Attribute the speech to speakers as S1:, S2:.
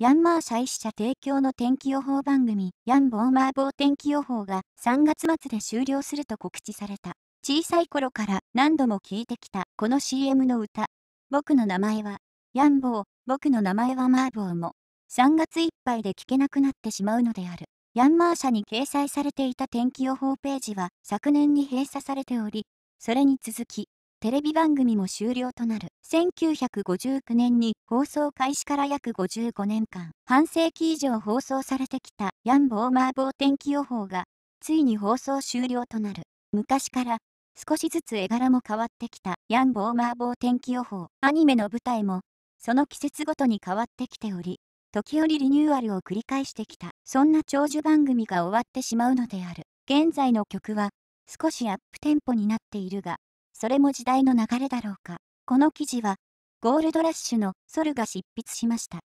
S1: ヤンマー社1者提供の天気予報番組、ヤンボーマーボー天気予報が3月末で終了すると告知された。小さい頃から何度も聞いてきたこの CM の歌。僕の名前は、ヤンボー、僕の名前はマーボーも、3月いっぱいで聞けなくなってしまうのである。ヤンマー社に掲載されていた天気予報ページは昨年に閉鎖されており、それに続き、テレビ番組も終了となる。1959年に放送開始から約55年間、半世紀以上放送されてきたヤンボーマーボー天気予報が、ついに放送終了となる。昔から少しずつ絵柄も変わってきたヤンボーマーボー天気予報。アニメの舞台も、その季節ごとに変わってきており、時折リニューアルを繰り返してきた。そんな長寿番組が終わってしまうのである。現在の曲は、少しアップテンポになっているが、それも時代の流れだろうか。この記事は、ゴールドラッシュのソルが執筆しました。